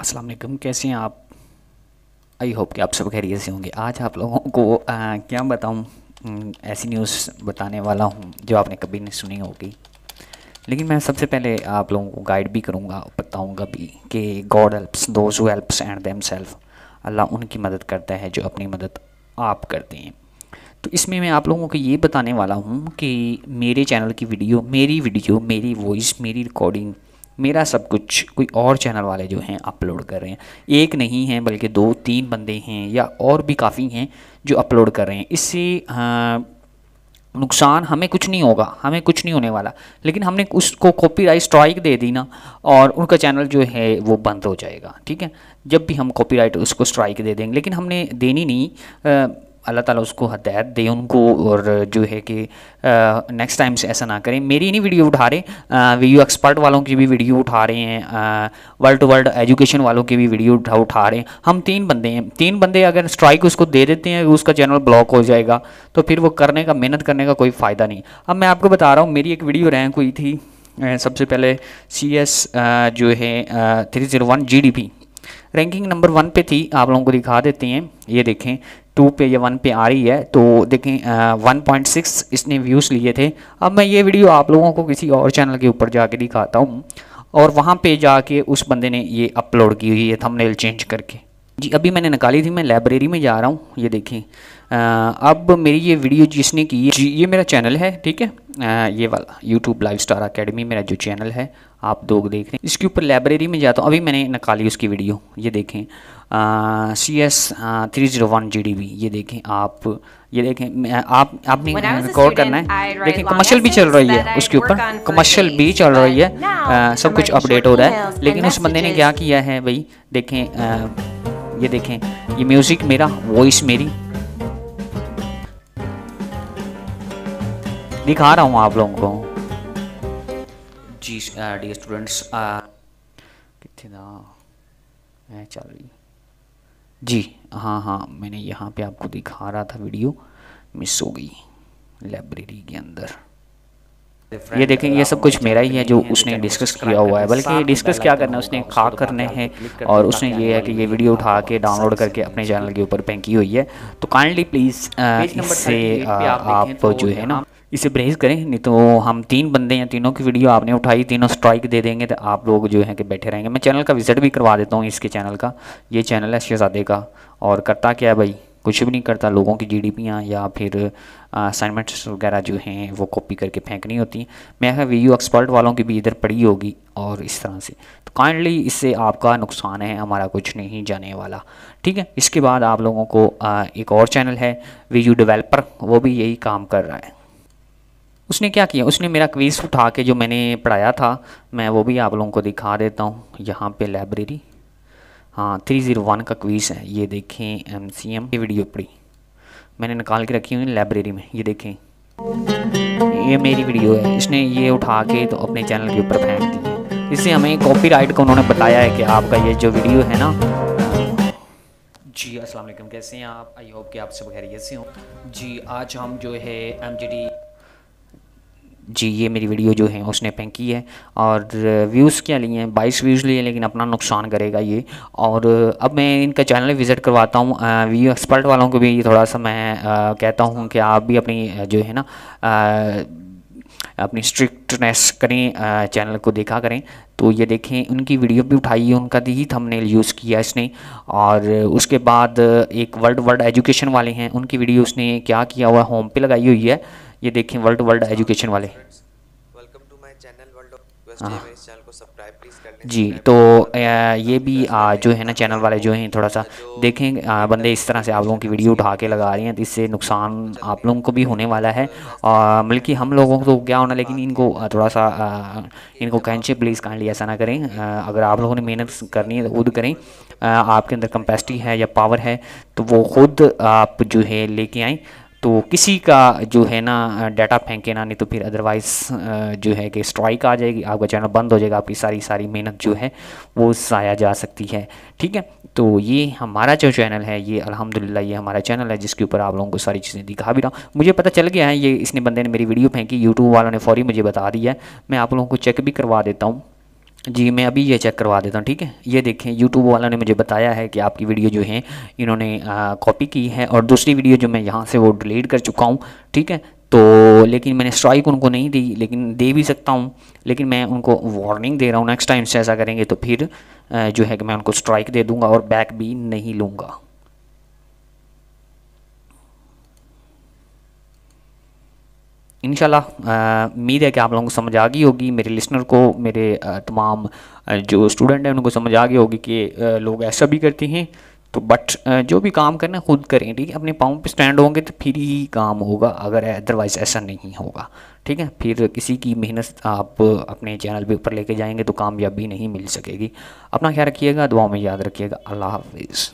अस्सलाम वालेकुम कैसे हैं आप आई होप कि आप सब खैरियत से होंगे आज आप लोगों को आ, क्या बताऊं ऐसी न्यूज़ बताने वाला हूं जो आपने कभी नहीं सुनी होगी लेकिन मैं सबसे पहले आप लोगों को गाइड भी करूंगा बताऊंगा भी कि god helps those who helps and them self अल्लाह उनकी मदद करता है जो अपनी मदद आप करते हैं तो इसमें मैं आप लोगों को ये बताने वाला हूँ कि मेरे चैनल की वीडियो मेरी वीडियो मेरी वॉइस मेरी रिकॉर्डिंग मेरा सब कुछ कोई और चैनल वाले जो हैं अपलोड कर रहे हैं एक नहीं हैं बल्कि दो तीन बंदे हैं या और भी काफ़ी हैं जो अपलोड कर रहे हैं इससे हाँ, नुकसान हमें कुछ नहीं होगा हमें कुछ नहीं होने वाला लेकिन हमने उसको कॉपीराइट स्ट्राइक दे दी ना और उनका चैनल जो है वो बंद हो जाएगा ठीक है जब भी हम कॉपीराइट उसको स्ट्राइक दे देंगे लेकिन हमने देनी नहीं आ, अल्लाह ताला उसको हदायत दे उनको और जो है कि नेक्स्ट टाइम से ऐसा ना करें मेरी नहीं वीडियो उठा रहे वीडियो एक्सपर्ट वालों की भी वीडियो उठा रहे हैं वर्ल्ड टू वर्ल्ड एजुकेशन वालों की भी वीडियो उठा उठा रहे हैं हम तीन बंदे हैं तीन बंदे अगर स्ट्राइक उसको दे देते हैं उसका चैनल ब्लॉक हो जाएगा तो फिर वो करने का मेहनत करने का कोई फ़ायदा नहीं अब मैं आपको बता रहा हूँ मेरी एक वीडियो रैंक हुई थी सबसे पहले सी एस जो है three zero one G D P ranking number one पे थी आप लोगों को दिखा देते हैं ये देखें टू पे या वन पे आ रही है तो देखें वन पॉइंट सिक्स इसने व्यूज़ लिए थे अब मैं ये वीडियो आप लोगों को किसी और चैनल के ऊपर जाके दिखाता हूँ और वहाँ पे जाके उस बंदे ने ये अपलोड की हुई है थंबनेल चेंज करके जी अभी मैंने निकाली थी मैं लाइब्रेरी में जा रहा हूँ ये देखें अब मेरी ये वीडियो जिसने की जी ये मेरा चैनल है ठीक है आ, ये वाला यूट्यूब लाइव स्टार अकेडमी मेरा जो चैनल है आप लोग देख रहे हैं इसके ऊपर लाइब्रेरी में जाता हूँ अभी मैंने निकाली उसकी वीडियो ये देखें C S three zero one G D B ये देखें आप ये देखें आप आपने रिकॉर्ड करना है देखें कमर्शियल भी चल रही है उसके ऊपर कमर्शियल भी चल रही है सब कुछ अपडेट हो रहा है लेकिन उस बंदे ने क्या किया है भाई देखें ये देखें ये म्यूज़िक मेरा वॉइस मेरी दिखा रहा हूँ आप लोगों को जी डी स्टूडेंट्स कितने ना चल रही जी हाँ हाँ मैंने यहाँ पे आपको दिखा रहा था वीडियो मिस हो गई लाइब्रेरी के अंदर ये देखें ये सब कुछ मेरा ही है जो उसने डिस्कस किया हुआ है बल्कि डिस्कस क्या करना है उसने खा करने हैं और उसने ये है कि ये वीडियो उठा के डाउनलोड करके अपने चैनल के ऊपर फेंकी हुई है तो काइंडली प्लीज़ uh, इससे uh, आप तो जो है ना इसे ब्रेज करें नहीं तो हम तीन बंदे हैं तीनों की वीडियो आपने उठाई तीनों स्ट्राइक दे देंगे तो आप लोग जो है कि बैठे रहेंगे मैं चैनल का विजिट भी करवा देता हूँ इसके चैनल का ये चैनल है शहजादे का और करता क्या है भाई कुछ भी नहीं करता लोगों की जीडीपियाँ या फिर असाइनमेंट्स वगैरह जो हैं वो कॉपी करके फेंकनी होती हैं मैं वी यू एक्सपर्ट वालों की भी इधर पड़ी होगी और इस तरह से तो काइंडली इससे आपका नुकसान है हमारा कुछ नहीं जाने वाला ठीक है इसके बाद आप लोगों को आ, एक और चैनल है वी यू डिवेलपर वो भी यही काम कर रहा है उसने क्या किया उसने मेरा क्वीज़ उठा के जो मैंने पढ़ाया था मैं वो भी आप लोगों को दिखा देता हूँ यहाँ पर लाइब्रेरी हाँ थ्री ज़ीरो वन का क्वीस है ये देखें एम सी एम की वीडियो पड़ी मैंने निकाल के रखी हुई लाइब्रेरी में ये देखें ये मेरी वीडियो है इसने ये उठा के तो अपने चैनल के ऊपर फेंक दी इससे हमें कॉपीराइट को उन्होंने बताया है कि आपका ये जो वीडियो है ना जी अस्सलाम वालेकुम कैसे हैं आप आई होप कि आप सब खैरियत से हों जी आज हम जो है एम जी डी जी ये मेरी वीडियो जो है उसने पैंक की है और व्यूज़ क्या लिए हैं बाईस व्यूज़ लिए लेकिन अपना नुकसान करेगा ये और अब मैं इनका चैनल विज़िट करवाता हूँ व्यू एक्सपर्ट वालों को भी थोड़ा सा मैं कहता हूँ कि आप भी अपनी जो है ना अपनी स्ट्रिक्टनेस करें चैनल को देखा करें तो ये देखें उनकी वीडियो भी उठाई है उनका ही थंबनेल यूज़ किया इसने और उसके बाद एक वर्ल्ड वर्ल्ड एजुकेशन वाले हैं उनकी वीडियो उसने क्या किया हुआ होम पे लगाई हुई है ये देखें वर्ल्ड वर्ल्ड एजुकेशन वाले हाँ। जी तो ये भी जो है ना चैनल वाले जो हैं थोड़ा सा तो देखें बंदे इस तरह से आप लोगों की वीडियो उठा के लगा रहे हैं तो इससे नुकसान आप लोगों को भी होने वाला है और बल्कि हम लोगों को तो क्या होना लेकिन इनको थोड़ा सा इनको कैंचे प्लीज़ काइंडली ऐसा ना करें अगर आप लोगों ने मेहनत करनी है तो खुद करें आपके अंदर कंपेसिटी है या पावर है तो वो खुद आप जो है लेके आएँ तो किसी का जो है ना डाटा फेंके ना नहीं तो फिर अदरवाइज़ जो है कि स्ट्राइक आ जाएगी आपका चैनल बंद हो जाएगा आपकी सारी सारी मेहनत जो है वो ज़ाया जा सकती है ठीक है तो ये हमारा जो चैनल है ये अल्हम्दुलिल्लाह ये हमारा चैनल है जिसके ऊपर आप लोगों को सारी चीज़ें दिखा भी रहा हूँ मुझे पता चल गया है ये इसने बंदे ने मेरी वीडियो फेंकी यूट्यूब वालों ने फौरी मुझे बता दिया है मैं आप लोगों को चेक भी करवा देता हूँ जी मैं अभी ये चेक करवा देता हूँ ठीक है ये देखें यूट्यूब वालों ने मुझे बताया है कि आपकी वीडियो जो है इन्होंने कॉपी की है और दूसरी वीडियो जो मैं यहाँ से वो डिलीट कर चुका हूँ ठीक है तो लेकिन मैंने स्ट्राइक उनको नहीं दी लेकिन दे भी सकता हूँ लेकिन मैं उनको वार्निंग दे रहा हूँ नेक्स्ट टाइम से ऐसा करेंगे तो फिर जो है कि मैं उनको स्ट्राइक दे दूँगा और बैक भी नहीं लूँगा इन उम्मीद है कि आप लोगों को समझ आ गई होगी मेरे लिसनर को मेरे तमाम जो स्टूडेंट हैं उनको समझ आ गई होगी कि लोग ऐसा भी करते हैं तो बट जो भी काम करना है खुद करें ठीक है अपने पाँव पे स्टैंड होंगे तो फिर ही काम होगा अगर अदरवाइज़ ऐसा नहीं होगा ठीक है फिर किसी की मेहनत आप अपने चैनल पे ऊपर लेके जाएंगे तो कामयाबी नहीं मिल सकेगी अपना ख्याल रखिएगा दुआ में याद रखिएगा अल्लाह हाफिज़